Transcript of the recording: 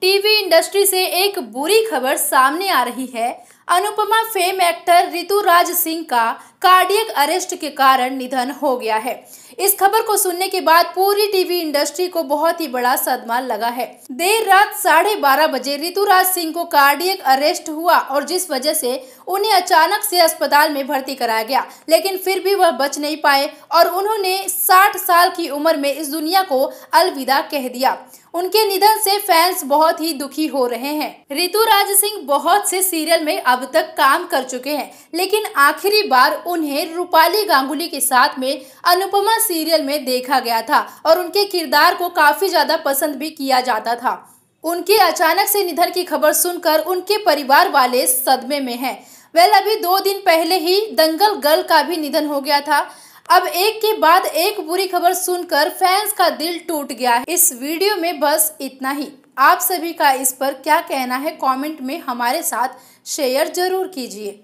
TV industry से एक बुरी खबर सामने आ रही है अनुपमा फेम एक्टर ऋतुराज सिंह का कार्डियक अरेस्ट के कारण निधन हो गया है इस खबर को सुनने के बाद पूरी टीवी इंडस्ट्री को बहुत ही बड़ा सदमा लगा है देर रात साढ़े बारह बजे ऋतुराज सिंह को कार्डियक अरेस्ट हुआ और जिस वजह से उन्हें अचानक से अस्पताल में भर्ती कराया गया लेकिन फिर भी वह बच नहीं पाए और उन्होंने 60 साल की उम्र में इस दुनिया को अलविदा कह दिया उनके निधन से फैंस बहुत ही दुखी हो रहे हैं ऋतुराज सिंह बहुत से सीरियल में अब तक काम कर चुके हैं लेकिन आखिरी बार उन्हें रूपाली गांगुली के साथ में अनुपमा सीरियल में देखा गया था और उनके किरदार को काफ़ी ज़्यादा पसंद भी किया जाता था उनके अचानक से निधन की खबर सुनकर उनके परिवार वाले सदमे में हैं वेल अभी दो दिन पहले ही दंगल गर्ल का भी निधन हो गया था अब एक के बाद एक बुरी खबर सुनकर फैंस का दिल टूट गया है इस वीडियो में बस इतना ही आप सभी का इस पर क्या कहना है कमेंट में हमारे साथ शेयर जरूर कीजिए